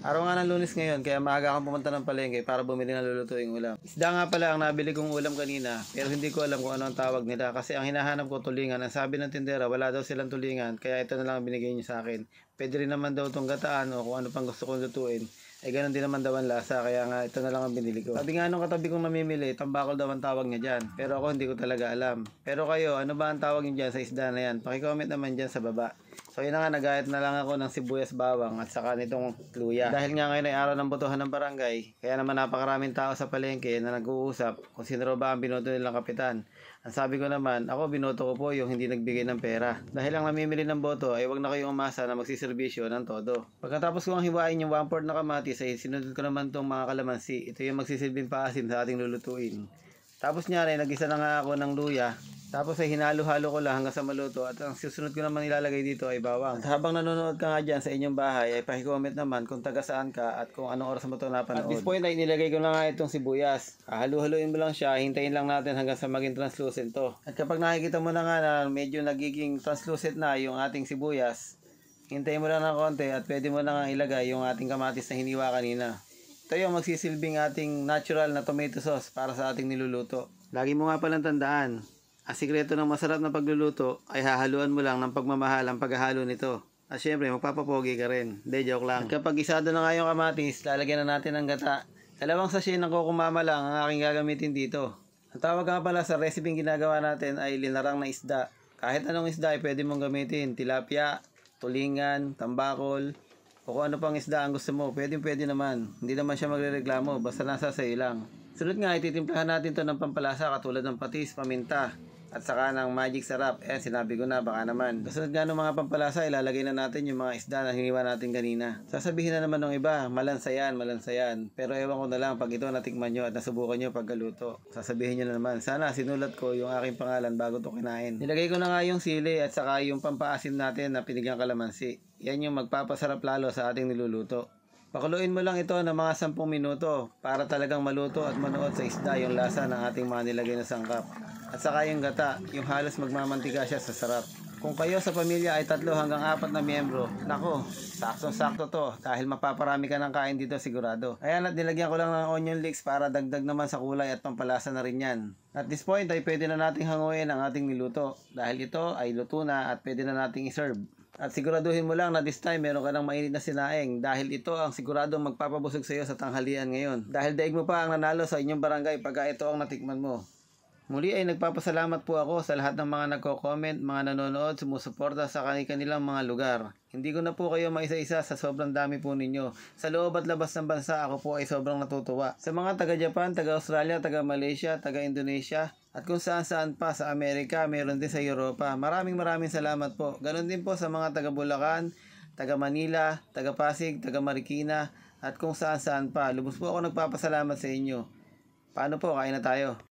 Araw nga ng lunes ngayon, kaya maaga akong pumunta ng palengke para bumili ng lulutuing ulam. Isda nga pala ang nabili kong ulam kanina, pero hindi ko alam kung ano ang tawag nila kasi ang hinahanap ko tulingan. Ang sabi ng tindera, wala daw silang tulingan, kaya ito na lang ang binigay niya sa akin. Pwede rin naman daw itong gataan o kung ano pang gusto kong lutuin. Ay ganun din naman daw ang lasa, kaya nga ito na lang ang binili ko. Sabi nga nung katabi kong namimili, tambakol daw ang tawag niya dyan. Pero ako hindi ko talaga alam. Pero kayo, ano ba ang tawag niya dyan sa isda na yan? Pakicomment naman dyan sa baba. So yun na nga, nagayat na lang ako ng sibuyas bawang at saka nitong luya. Dahil nga ngayon ay araw ng botohan ng barangay, kaya naman napakaraming tao sa palengke na nag-uusap kung sino ba ang binoto nilang kapitan. Ang sabi ko naman, ako binoto ko po yung hindi nagbigay ng pera. Dahil lang namimili ng boto ay wag na kayong umasa na magsiservisyo ng todo. Pagkatapos ko ang hiwain yung 1 na kamatis ay sinunod ko naman tong mga kalamansi. Ito yung magsisilbing paasim sa ating lulutuin. Tapos niya rin, nag-isa na nga ako ng luya tapos ay eh, hinalo-halo ko lang hanggang sa maluto at ang susunod ko naman ilalagay dito ay bawang. At habang nanonood ka nga dyan sa inyong bahay ay pahicomment naman kung taga saan ka at kung anong oras mo ito napanood. At this point ay nilagay ko na nga itong sibuyas. Ah, Halo-haloin mo lang siya, hintayin lang natin hanggang sa maging translucent to. At kapag nakikita mo na nga na medyo nagiging translucent na yung ating sibuyas, hintayin mo lang ng konti at pwede mo na nga ilagay yung ating kamatis na hiniwa kanina. Ito yung magsisilbing ating natural na tomato sauce para sa ating niluluto. Lagi mo nga palang tandaan, ang sikreto ng masarap na pagluluto ay hahaluan mo lang ng pagmamahal ang paghahalo nito. At syempre, magpapapogi ka rin. Hindi, joke lang. kapag isado na nga yung kamatis, lalagyan na natin ang gata. Dalawang sachet ng kokumama lang ang aking gagamitin dito. Ang tawag nga pala sa recipe ginagawa natin ay linarang na isda. Kahit anong isda ay pwede mong gamitin. Tilapia, tulingan, tambakol, o kung ano pang isda ang gusto mo, pwede pwede naman. Hindi naman siya magrereklamo, basta nasa sa'yo lang. Sunod nga, ititimplahan natin to ng pampalasa katulad ng patis, paminta, at saka ng magic sarap. Ayan, eh, sinabi ko na, baka naman. Kasunod nga ng mga pampalasa, ilalagay na natin yung mga isda na hiniwa natin kanina. Sasabihin na naman ng iba, malansayan, malansayan. Pero ewan ko na lang, pag ito natikman nyo at nasubukan nyo pagkaluto, sasabihin nyo na naman, sana sinulat ko yung aking pangalan bago to kinain. Nilagay ko na nga yung sili at saka yung pampaasim natin na pinigang kalamansi. Yan yung magpapasarap lalo sa ating niluluto. Pakuluin mo lang ito ng mga 10 minuto para talagang maluto at manuot sa isda yung lasa ng ating mga nilagay na sangkap. At saka yung gata, yung halos magmamantiga siya sa sarap. Kung kayo sa pamilya ay tatlo hanggang apat na miyembro, nako, sakto-sakto to dahil mapaparami ka ng kain dito sigurado. Ayan at nilagyan ko lang ng onion leeks para dagdag naman sa kulay at pampalasa na rin yan. At this point ay pwede na nating hanguin ang ating niluto dahil ito ay luto na at pwede na nating iserve. At siguraduhin mo lang na this time meron ka ng mainit na sinaing dahil ito ang sigurado magpapabusog sa iyo sa tanghalian ngayon. Dahil daig mo pa ang nanalo sa inyong barangay pagka ito ang natikman mo. Muli ay nagpapasalamat po ako sa lahat ng mga nagko-comment, mga nanonood, sumusuporta sa kanilang mga lugar. Hindi ko na po kayo maisa-isa sa sobrang dami po ninyo. Sa loob at labas ng bansa, ako po ay sobrang natutuwa. Sa mga taga-Japan, taga-Australia, taga-Malaysia, taga-Indonesia, at kung saan-saan pa sa Amerika, meron din sa Europa. Maraming maraming salamat po. Ganon din po sa mga taga-Bulacan, taga-Manila, taga-Pasig, taga-Marikina, at kung saan-saan pa. Lubos po ako nagpapasalamat sa inyo. Paano po? Kain na tayo.